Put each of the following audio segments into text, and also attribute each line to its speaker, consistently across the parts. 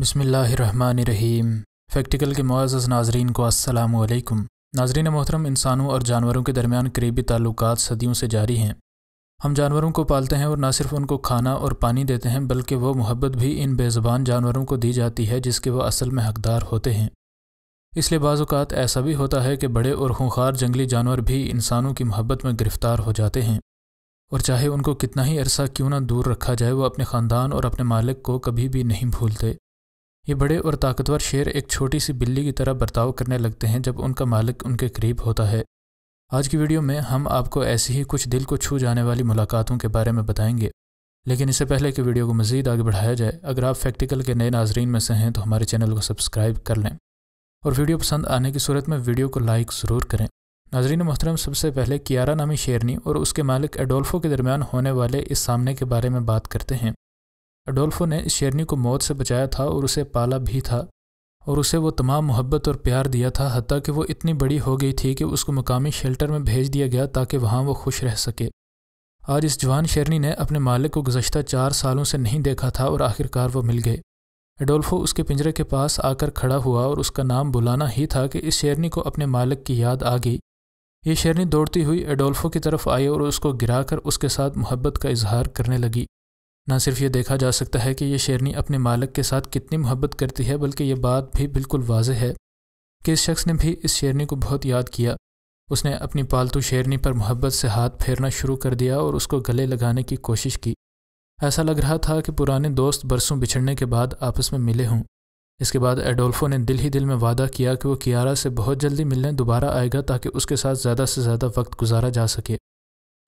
Speaker 1: बसमीम फैक्टिकल के मुआज़ नाजरीन को असलकम नाजरीन मोहतरम इंसानों और जानवरों के दरमियान करीबी ताल्लुक सदियों से जारी हैं हम जानवरों को पालते हैं और न सिर्फ उनको खाना और पानी देते हैं बल्कि वह मोहब्बत भी इन बेज़बान जानवरों को दी जाती है जिसके वह असल में हकदार होते हैं इसलिए बाज़ात ऐसा भी होता है कि बड़े और खूंखार जंगली जानवर भी इंसानों की मोहब्बत में गिरफ़्तार हो जाते हैं और चाहे उनको कितना ही अरसा क्यों ना दूर रखा जाए वह अपने ख़ानदान और अपने मालिक को कभी भी नहीं भूलते ये बड़े और ताकतवर शेर एक छोटी सी बिल्ली की तरह बर्ताव करने लगते हैं जब उनका मालिक उनके करीब होता है आज की वीडियो में हम आपको ऐसी ही कुछ दिल को छू जाने वाली मुलाकातों के बारे में बताएंगे लेकिन इससे पहले कि वीडियो को मज़ीद आगे बढ़ाया जाए अगर आप फैक्टिकल के नए नाजरन में से हैं तो हमारे चैनल को सब्सक्राइब कर लें और वीडियो पसंद आने की सूरत में वीडियो को लाइक ज़रूर करें नाजरीन मोहतरम सबसे पहले कियारा नामी शेरनी और उसके मालिक एडोल्फो के दरमियान होने वाले इस सामने के बारे में बात करते हैं अडोल्फो ने शेरनी को मौत से बचाया था और उसे पाला भी था और उसे वो तमाम मोहब्बत और प्यार दिया था हती कि वो इतनी बड़ी हो गई थी कि उसको मकामी शेल्टर में भेज दिया गया ताकि वहाँ वो खुश रह सके आज इस जवान शेरनी ने अपने मालिक को गुजशत चार सालों से नहीं देखा था और आखिरकार वो मिल गए एडोल्फो उसके पिंजरे के पास आकर खड़ा हुआ और उसका नाम बुलाना ही था कि इस शेरनी को अपने मालिक की याद आ गई ये शेरनी दौड़ती हुई एडोल्फो की तरफ आई और उसको गिराकर उसके साथ मोहब्बत का इजहार करने लगी ना सिर्फ ये देखा जा सकता है कि यह शेरनी अपने मालक के साथ कितनी मोहब्बत करती है बल्कि ये बात भी बिल्कुल वाज है कि इस शख्स ने भी इस शेरनी को बहुत याद किया उसने अपनी पालतू शेरनी पर मोहब्बत से हाथ फेरना शुरू कर दिया और उसको गले लगाने की कोशिश की ऐसा लग रहा था कि पुराने दोस्त बरसों बिछड़ने के बाद आपस में मिले हों इसके बाद एडोल्फो ने दिल ही दिल में वादा किया कि वो कियारा से बहुत जल्दी मिलने दोबारा आएगा ताकि उसके साथ ज़्यादा से ज़्यादा वक्त गुजारा जा सके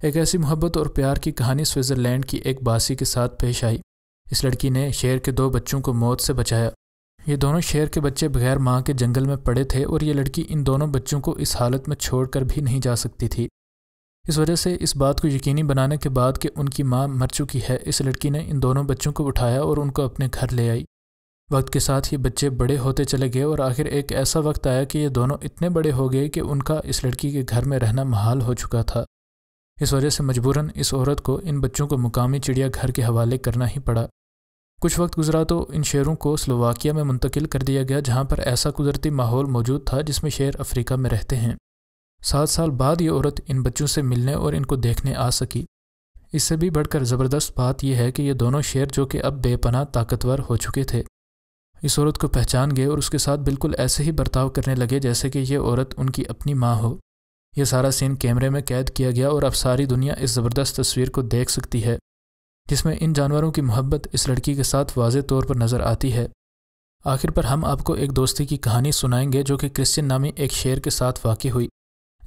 Speaker 1: एक ऐसी मोहब्बत और प्यार की कहानी स्विट्ज़रलैंड की एक बासी के साथ पेश आई इस लड़की ने शेर के दो बच्चों को मौत से बचाया ये दोनों शेर के बच्चे बगैर माँ के जंगल में पड़े थे और ये लड़की इन दोनों बच्चों को इस हालत में छोड़कर भी नहीं जा सकती थी इस वजह से इस बात को यकीनी बनाने के बाद कि उनकी माँ मर चुकी है इस लड़की ने इन दोनों बच्चों को उठाया और उनको अपने घर ले आई वक्त के साथ ये बच्चे बड़े होते चले गए और आखिर एक ऐसा वक्त आया कि ये दोनों इतने बड़े हो गए कि उनका इस लड़की के घर में रहना महाल हो चुका था इस वजह से मजबूरन इस औरत को इन बच्चों को मुकामी चिड़ियाघर के हवाले करना ही पड़ा कुछ वक्त गुजरा तो इन शेरों को स्लोवाकिया में मुंतकिल कर दिया गया जहाँ पर ऐसा कुदरती माहौल मौजूद था जिसमें शेर अफ्रीका में रहते हैं सात साल बाद ये औरत इन बच्चों से मिलने और इनको देखने आ सकी इससे भी बढ़कर ज़बरदस्त बात यह है कि ये दोनों शेर जो कि अब बेपना ताकतवर हो चुके थे इस औरत को पहचान गए और उसके साथ बिल्कुल ऐसे ही बर्ताव करने लगे जैसे कि ये औरत उनकी अपनी माँ हो यह सारा सीन कैमरे में कैद किया गया और अब सारी दुनिया इस ज़बरदस्त तस्वीर को देख सकती है जिसमें इन जानवरों की मोहब्बत इस लड़की के साथ वाज तौर पर नज़र आती है आखिर पर हम आपको एक दोस्ती की कहानी सुनाएंगे जो कि क्रिश्चियन नामी एक शेर के साथ वाक़ हुई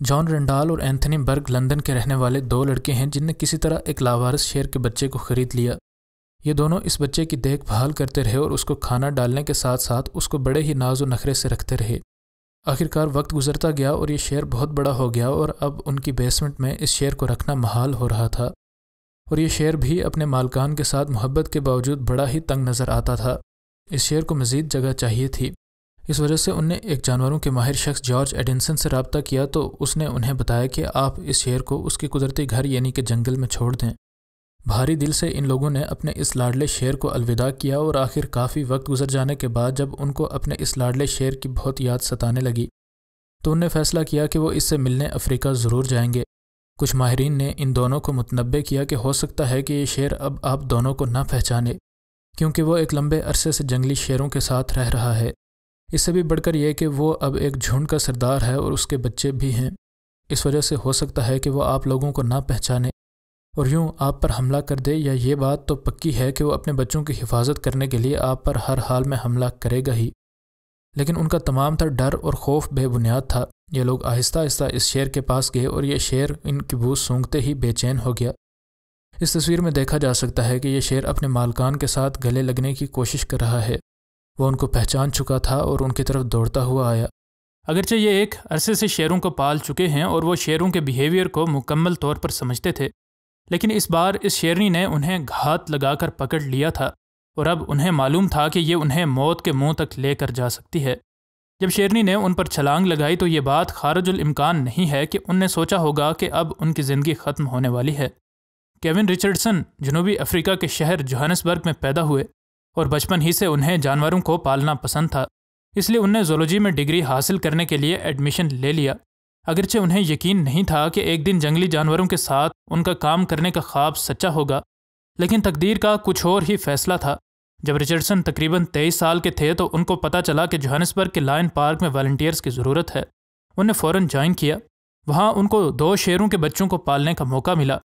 Speaker 1: जॉन रेंडाल और एंथनी बर्ग लंदन के रहने वाले दो लड़के हैं जिनने किसी तरह एक लावारस शेर के बच्चे को ख़रीद लिया ये दोनों इस बच्चे की देखभाल करते रहे और उसको खाना डालने के साथ साथ उसको बड़े ही नाज नखरे से रखते रहे आखिरकार वक्त गुजरता गया और ये शेर बहुत बड़ा हो गया और अब उनकी बेसमेंट में इस शेर को रखना महाल हो रहा था और ये शेर भी अपने मालकान के साथ मोहब्बत के बावजूद बड़ा ही तंग नज़र आता था इस शेर को मज़ीद जगह चाहिए थी इस वजह से उनने एक जानवरों के माहिर शख्स जॉर्ज एडिनसन से रबता किया तो उसने उन्हें बताया कि आप इस शेर को उसके कुदरती घर यानी कि जंगल में छोड़ दें भारी दिल से इन लोगों ने अपने इस लाडले शेर को अलविदा किया और आखिर काफ़ी वक्त गुजर जाने के बाद जब उनको अपने इस लाडले शेर की बहुत याद सताने लगी तो उनने फैसला किया कि वो इससे मिलने अफ्रीका ज़रूर जाएंगे कुछ माहरीन ने इन दोनों को मुतनबे किया कि हो सकता है कि ये शेर अब आप दोनों को ना पहचाने क्योंकि वो एक लंबे अरसे से जंगली शेरों के साथ रह रहा है इससे भी बढ़कर यह कि वो अब एक झुंड का सरदार है और उसके बच्चे भी हैं इस वजह से हो सकता है कि वह आप लोगों को ना पहचाने और यूँ आप पर हमला कर दे या ये बात तो पक्की है कि वो अपने बच्चों की हिफाजत करने के लिए आप पर हर हाल में हमला करेगा ही लेकिन उनका तमाम था डर और खौफ बेबुनियाद था ये लोग आहिस्ता आहिस्ता इस शेर के पास गए और ये शेर इनकी बूझ सूंघते ही बेचैन हो गया इस तस्वीर में देखा जा सकता है कि यह शेर अपने मालकान के साथ गले लगने की कोशिश कर रहा है वो उनको पहचान चुका था और उनकी तरफ दौड़ता हुआ आया अगरचे ये एक अरसे से शेरों को पाल चुके हैं और वो शेरों के बिहेवियर को मुकम्मल तौर पर समझते थे लेकिन इस बार इस शेरनी ने उन्हें घात लगाकर पकड़ लिया था और अब उन्हें मालूम था कि ये उन्हें मौत के मुंह तक लेकर जा सकती है जब शेरनी ने उन पर छलांग लगाई तो ये बात खारजुल इम्कान नहीं है कि उनने सोचा होगा कि अब उनकी ज़िंदगी ख़त्म होने वाली है केविन रिचर्डसन जनूबी अफ्रीका के शहर जोहानसबर्ग में पैदा हुए और बचपन ही से उन्हें जानवरों को पालना पसंद था इसलिए उनने जोलॉजी में डिग्री हासिल करने के लिए एडमिशन ले लिया अगरचे उन्हें यकीन नहीं था कि एक दिन जंगली जानवरों के साथ उनका काम करने का ख्वाब सच्चा होगा लेकिन तकदीर का कुछ और ही फैसला था जब रिचर्डसन तकरीबन तेईस साल के थे तो उनको पता चला कि जोहानसबर्ग के लायन पार्क में वॉल्टियर्स की ज़रूरत है उन्हें फ़ौर ज्वाइन किया वहाँ उनको दो शेरों के बच्चों को पालने का मौका मिला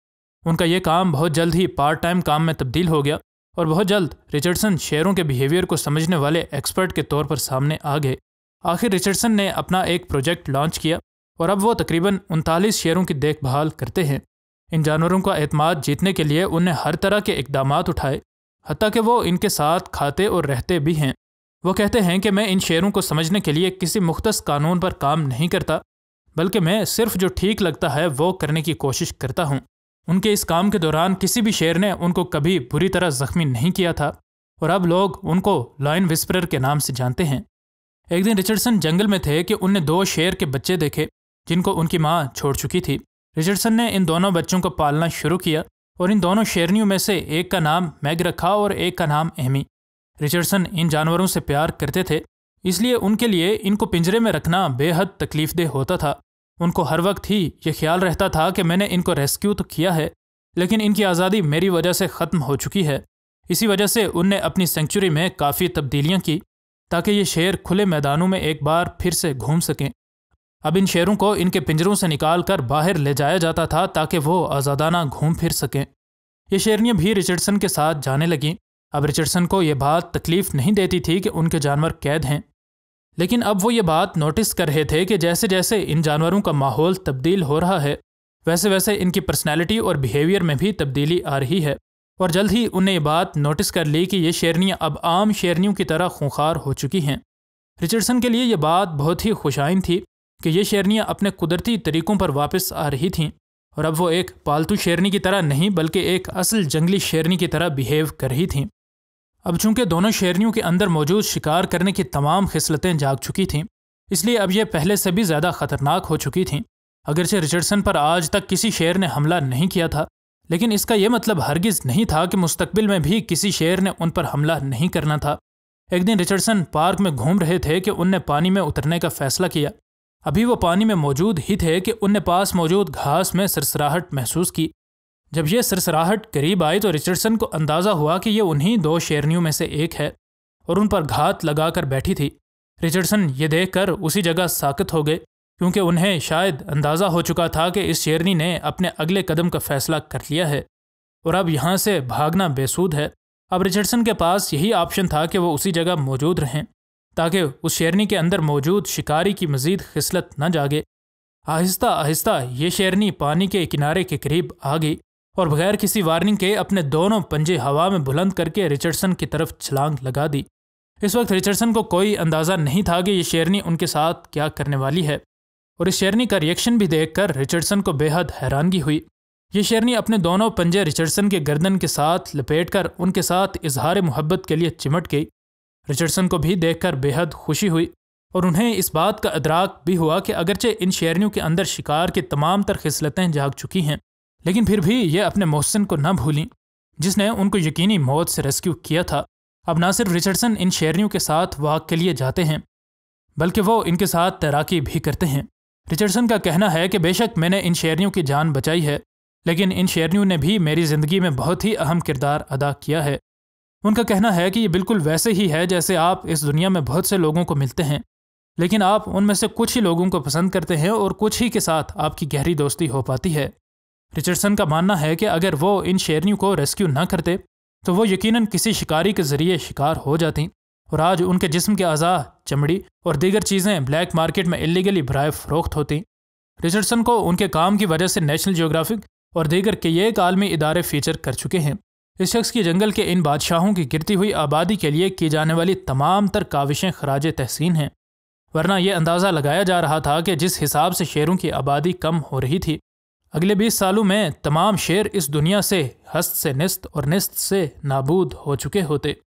Speaker 1: उनका यह काम बहुत जल्द ही पार्ट टाइम काम में तब्दील हो गया और बहुत जल्द रिचर्डसन शेरों के बिहेवियर को समझने वाले एक्सपर्ट के तौर पर सामने आ गए आखिर रिचर्डसन ने अपना एक प्रोजेक्ट लॉन्च किया और अब वो तकरीबन उनतालीस शेरों की देखभाल करते हैं इन जानवरों का अतमाद जीतने के लिए उन्हें हर तरह के इकदाम उठाए हती कि वो इनके साथ खाते और रहते भी हैं वो कहते हैं कि मैं इन शेरों को समझने के लिए किसी मुख्त कानून पर काम नहीं करता बल्कि मैं सिर्फ जो ठीक लगता है वो करने की कोशिश करता हूँ उनके इस काम के दौरान किसी भी शेर ने उनको कभी बुरी तरह जख्मी नहीं किया था और अब लोग उनको लाइन विस्परर के नाम से जानते हैं एक दिन रिचर्डसन जंगल में थे कि उनने दो शेर के बच्चे देखे जिनको उनकी माँ छोड़ चुकी थी रिचर्डसन ने इन दोनों बच्चों को पालना शुरू किया और इन दोनों शेरनियों में से एक का नाम मैग रखा और एक का नाम एहमी रिचर्डसन इन जानवरों से प्यार करते थे इसलिए उनके लिए इनको पिंजरे में रखना बेहद तकलीफदेह होता था उनको हर वक्त ही ये ख्याल रहता था कि मैंने इनको रेस्क्यू तो किया है लेकिन इनकी आज़ादी मेरी वजह से ख़त्म हो चुकी है इसी वजह से उनने अपनी सेंचुरी में काफ़ी तब्दीलियाँ की ताकि ये शेर खुले मैदानों में एक बार फिर से घूम सकें अब इन शेरों को इनके पिंजरों से निकालकर बाहर ले जाया जाता था ताकि वो आज़ादाना घूम फिर सकें ये शेरनियाँ भी रिचर्डसन के साथ जाने लगीं अब रिचर्डसन को ये बात तकलीफ नहीं देती थी कि उनके जानवर कैद हैं लेकिन अब वो ये बात नोटिस कर रहे थे कि जैसे जैसे इन जानवरों का माहौल तब्दील हो रहा है वैसे वैसे इनकी पर्सनैलिटी और बिहेवियर में भी तब्दीली आ रही है और जल्द ही उन्हें ये बात नोटिस कर ली कि ये शेरनियाँ अब आम शेरनियों की तरह खूंखार हो चुकी हैं रिचर्डसन के लिए यह बात बहुत ही खुशाइन थी कि ये शेरनियाँ अपने कुदरती तरीकों पर वापस आ रही थीं और अब वो एक पालतू शेरनी की तरह नहीं बल्कि एक असल जंगली शेरनी की तरह बिहेव कर रही थीं अब चूंकि दोनों शेरनियों के अंदर मौजूद शिकार करने की तमाम खिसलतें जाग चुकी थीं इसलिए अब यह पहले से भी ज़्यादा खतरनाक हो चुकी थीं अगरचे रिचर्डसन पर आज तक किसी शेर ने हमला नहीं किया था लेकिन इसका यह मतलब हरगिज नहीं था कि मुस्तबिल में भी किसी शेर ने उन पर हमला नहीं करना था एक दिन रिचर्डसन पार्क में घूम रहे थे कि उनने पानी में उतरने का फैसला किया अभी वो पानी में मौजूद ही थे कि उनने पास मौजूद घास में सरसराहट महसूस की जब यह सरसराहट करीब आई तो रिचर्डसन को अंदाज़ा हुआ कि यह उन्हीं दो शेरनियों में से एक है और उन पर घात लगाकर बैठी थी रिचर्डसन ये देखकर उसी जगह साकत हो गए क्योंकि उन्हें शायद अंदाज़ा हो चुका था कि इस शेरनी ने अपने अगले कदम का फैसला कर लिया है और अब यहाँ से भागना बेसूद है अब रिचर्डसन के पास यही ऑप्शन था कि वो उसी जगह मौजूद रहें ताकि उस शेरनी के अंदर मौजूद शिकारी की मजीद खिसलत न जागे आहिस्ता आहिस्ता ये शेरनी पानी के किनारे के करीब आ गई और बगैर किसी वार्निंग के अपने दोनों पंजे हवा में बुलंद करके रिचर्डसन की तरफ छलांग लगा दी इस वक्त रिचर्डसन को कोई अंदाज़ा नहीं था कि यह शेरनी उनके साथ क्या करने वाली है और इस शेरनी का रिएक्शन भी देखकर रिचर्डसन को बेहद हैरानगी हुई ये शेरनी अपने दोनों पंजे रिचर्डसन के गर्दन के साथ लपेटकर उनके साथ इजहार मोहब्बत के लिए चिमट गई रिचर्डसन को भी देखकर बेहद खुशी हुई और उन्हें इस बात का अदराक भी हुआ कि अगरचे इन शेरनियों के अंदर शिकार की तमाम तर खिसलतें जाग चुकी हैं लेकिन फिर भी ये अपने मोहसिन को न भूलें जिसने उनको यकीनी मौत से रेस्क्यू किया था अब ना सिर्फ रिचर्डसन इन शेरनियों के साथ वाक के लिए जाते हैं बल्कि वो इनके साथ तैराकी भी करते हैं रिचर्डसन का कहना है कि बेशक मैंने इन शेरनियों की जान बचाई है लेकिन इन शेरनियों ने भी मेरी ज़िंदगी में बहुत ही अहम किरदार अदा किया है उनका कहना है कि ये बिल्कुल वैसे ही है जैसे आप इस दुनिया में बहुत से लोगों को मिलते हैं लेकिन आप उनमें से कुछ ही लोगों को पसंद करते हैं और कुछ ही के साथ आपकी गहरी दोस्ती हो पाती है रिचर्डसन का मानना है कि अगर वो इन शेरनियों को रेस्क्यू ना करते तो वो यकीनन किसी शिकारी के जरिए शिकार हो जाती और आज उनके जिस्म के अज़ा चमड़ी और दीगर चीज़ें ब्लैक मार्केट में इलीगली बरए फरोख्त होती रिचर्डसन को उनके काम की वजह से नेशनल जोग्राफिक और दीगर के एक आलमी इदारे फीचर कर चुके हैं इस शख्स की जंगल के इन बादशाहों की गिरती हुई आबादी के लिए की जाने वाली तमाम तर काविशें खराज तहसीन हैं वरना यह अंदाज़ा लगाया जा रहा था कि जिस हिसाब से शेरों की आबादी कम हो रही थी अगले बीस सालों में तमाम शेर इस दुनिया से हस्त से नस्त और नस्त से नाबूद हो चुके होते